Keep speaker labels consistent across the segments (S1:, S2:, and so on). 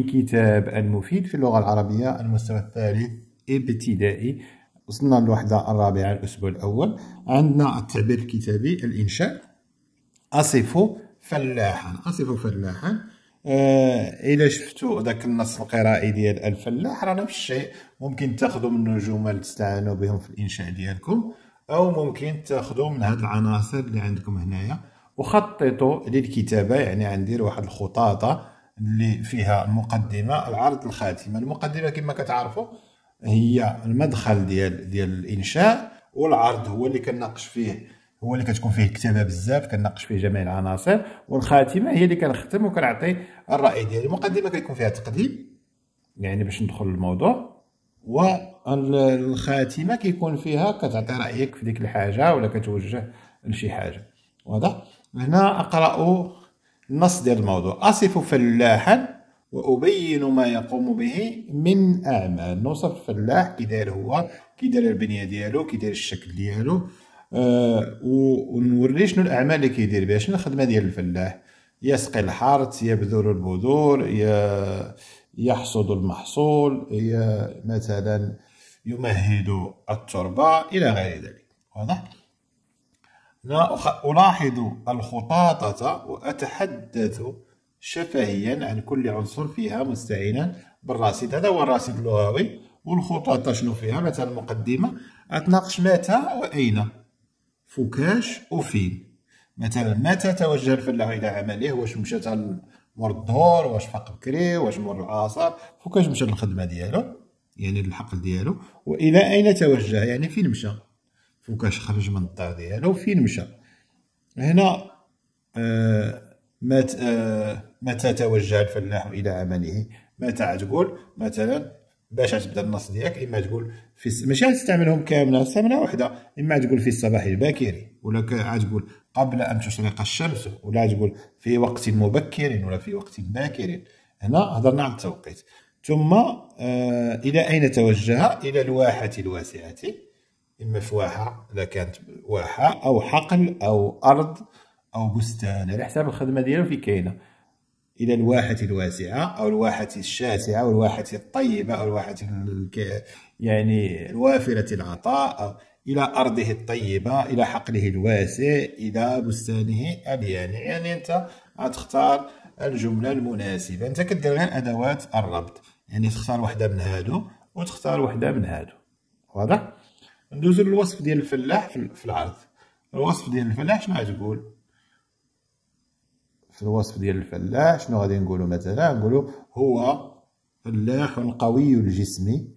S1: كتاب المفيد في اللغة العربية المستوى الثالث ابتدائي وصلنا للوحدة الرابعة الأسبوع الأول عندنا التعبير الكتابي الإنشاء أصف فلاحا أصف فلاحا آه إلا شفتوا ذاك النص القرائي ديال الفلاح راه نفس الشيء ممكن تاخذوا منه جمل تستعانوا بهم في الإنشاء ديالكم أو ممكن تاخذوا من هاد العناصر اللي عندكم هنايا وخططوا للكتابة يعني عندي واحد الخطاطة اللي فيها المقدمه العرض الخاتمه المقدمه كما كتعرفوا هي المدخل ديال ديال الانشاء والعرض هو اللي كنناقش فيه هو اللي كتكون فيه الكتابه بزاف كنناقش فيه جميع العناصر والخاتمه هي اللي كنختم وكنعطي الراي ديالي المقدمه كيكون فيها تقديم يعني باش ندخل للموضوع والخاتمه كيكون فيها كتعطي رايك في ديك الحاجه ولا كتوجه لشي حاجه واضح هنا اقرا النص ديال الموضوع أصف فلاحا وأبين ما يقوم به من أعمال نوصف الفلاح كي داير هو كي داير البنية ديالو كي داير الشكل ديالو أه ونوري شنو الأعمال اللي كيدير بها شنو الخدمة ديال الفلاح يسقي الحرث يبذر البذور يحصد المحصول مثلا يمهد التربة إلى غير ذلك واضح؟ لا ألاحظ الخطاطة وأتحدث شفهيا عن كل عنصر فيها مستعينا بالرصيد هذا هو الرصيد اللغوي والخطاطة شنو فيها مثلا المقدمة أتناقش متى وأين فكاش وفين مثلا متى توجه الفلاح إلى عمله واش مشى مور الظهر واش فاق بكري واش مور العصر فكاش مشى للخدمة ديالو يعني الحقل ديالو وإلى أين توجه يعني فين مشى فوكاش خرج من الدار ديالو يعني فين مشى هنا آه مات آه متى توجه الفلاح الى عمله متى تقول مثلا باش تبدا النص ديالك اما تقول في الس... ماشي تستعملهم كامله تستعملها وحده اما تقول في الصباح الباكر ولا تقول قبل ان تشرق الشمس ولا تقول في وقت مبكر ولا في وقت باكر هنا هضرنا على التوقيت ثم آه الى اين توجه الى الواحه الواسعه إما في واحة إذا كانت واحة أو حقل أو أرض أو بستان على يعني حساب الخدمة ديالو في كاينة إلى الواحة الواسعة أو الواحة الشاسعة أو الواحة الطيبة أو الواحة الك... يعني الوافرة العطاء أو إلى أرضه الطيبة إلى حقله الواسع إلى بستانه اليان يعني أنت غتختار الجملة المناسبة أنت كدير غير أدوات الربط يعني تختار وحدة من هادو وتختار وحدة من هادو واضح؟ ندوزو للوصف ديال الفلاح في العرض الوصف ديال الفلاح شنو غادي في الوصف ديال الفلاح شنو غادي نقولو مثلا نقولو هو فلاح قوي الجسم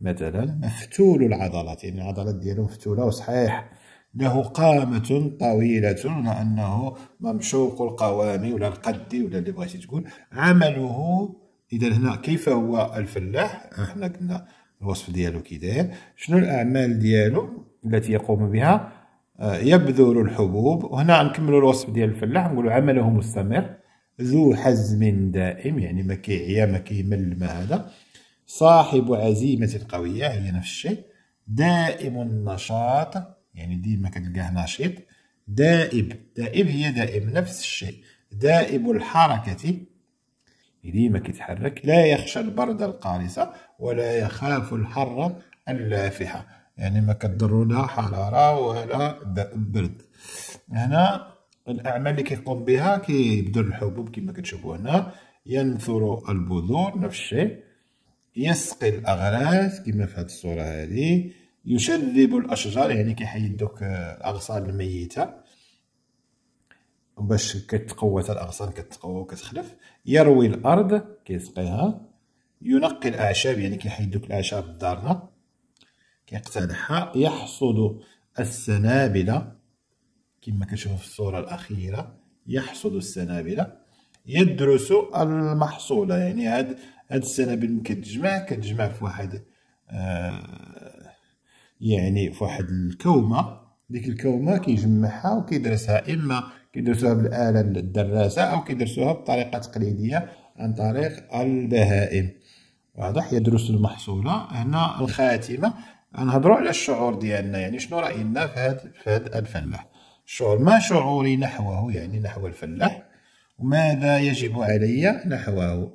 S1: مثلا مفتول العضلات يعني العضلات ديالو مفتوله وصحيح له قامة طويلة لأنه ممشوق القوام ولا القد ولا اللي بغيتي تقول عمله إذا هنا كيف هو الفلاح احنا قلنا الوصف ديالو كي داير شنو الاعمال ديالو التي يقوم بها آه، يبذر الحبوب وهنا نكملوا الوصف ديال الفلاح نقولوا عمله مستمر ذو حزم دائم يعني ما كيعيا ما كيمل ما هذا صاحب عزيمة قوية هي نفس الشيء دائم النشاط يعني ديما كتلقاه نشيط دائب دائب هي دائم نفس الشيء دائب الحركة ديما كيتحرك لا يخشى البرد القارصة ولا يخاف الحر اللافحة يعني ما كتضرو لا حرارة ولا برد هنا الأعمال اللي كيقوم بها كيبدل الحبوب كما كتشوفوا هنا ينثر البذور نفس الشيء يسقي الأغراس كما في هذه الصورة هذه يشذب الأشجار يعني كيحيد دوك الأغصان الميتة باش كتقوى حتى الاغصان كتقوى وكتخلف يروي الارض كيسقيها ينقي الاعشاب يعني كيحيد دوك الاعشاب دارنا كيقتلها يحصد السنابل كما كتشوفوا في الصوره الاخيره يحصد السنابل يدرس المحصولة يعني هاد هاد السنابل ملي كتجمع كتجمع في واحد آه يعني في واحد الكومة ديك الكومة كيجمعها وكيدرسها إما كيدرسوها بالآلة الدراسة أو كيدرسوها بطريقة تقليدية عن طريق البهائم واضح يدرس المحصولة هنا الخاتمة غنهضروا على الشعور ديالنا يعني شنو رأينا في هذا في هذا الفلاح الشعور ما شعوري نحوه يعني نحو الفلاح وماذا يجب علي نحوه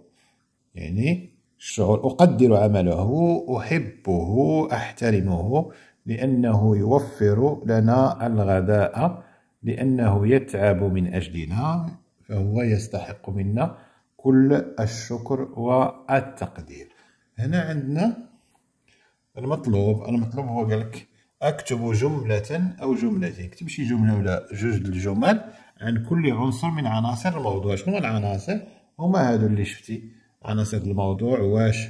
S1: يعني الشعور أقدر عمله أحبه أحترمه لأنه يوفر لنا الغذاء لأنه يتعب من أجلنا فهو يستحق منا كل الشكر والتقدير هنا عندنا المطلوب المطلوب هو قال لك اكتب جملة او جملتين اكتب شي جملة ولا جوج الجمل عن كل عنصر من عناصر الموضوع شنو العناصر هما هادو اللي شفتي عناصر الموضوع واش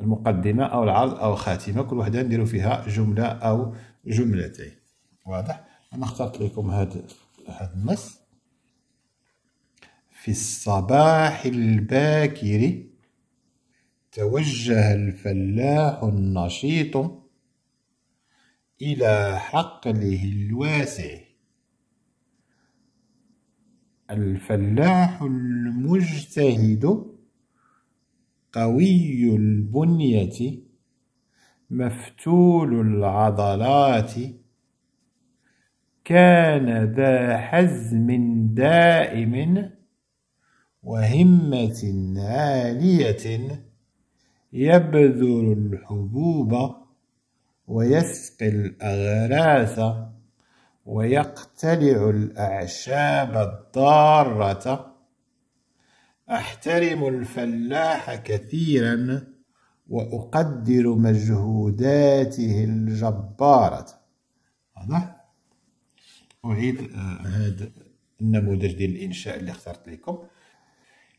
S1: المقدمة او العرض او الخاتمة كل وحدة نديرو فيها جملة او جملتين واضح أنا اخترت لكم هذا هذا النص في الصباح الباكر توجه الفلاح النشيط إلى حقله الواسع الفلاح المجتهد قوي البنية مفتول العضلات كان ذا حزم دائم وهمة عالية يبذر الحبوب ويسقي الأغراس ويقتلع الأعشاب الضارة أحترم الفلاح كثيرا وأقدر مجهوداته الجبارة واضح؟ اعيد هذا آه، النموذج ديال الانشاء اللي اخترت لكم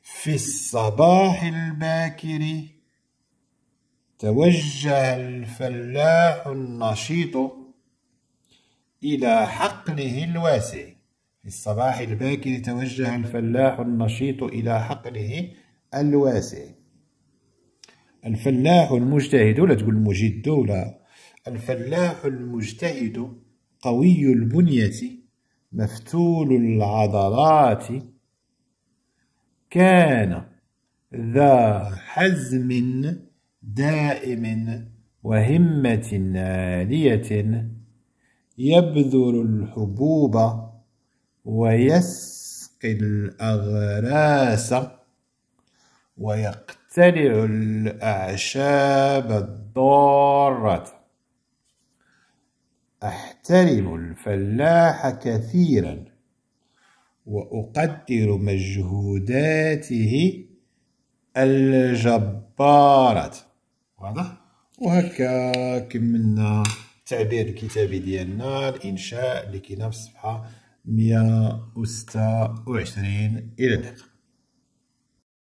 S1: في الصباح الباكر توجه الفلاح النشيط الى حقله الواسع في الصباح الباكر توجه الفلاح النشيط الى حقله الواسع الفلاح المجتهد ولا تقول مجد ولا الفلاح المجتهد قوي البنية مفتول العضلات كان ذا حزم دائم وهمة عالية يبذر الحبوب ويسقي الأغراس ويقتلع الأعشاب الضارة أحترم الفلاح كثيرا وأقدر مجهوداته الجبارة واضح وهكا كملنا تعبير الكتابي ديالنا الإنشاء اللي كاينه في الصفحة 126 إلى اللقاء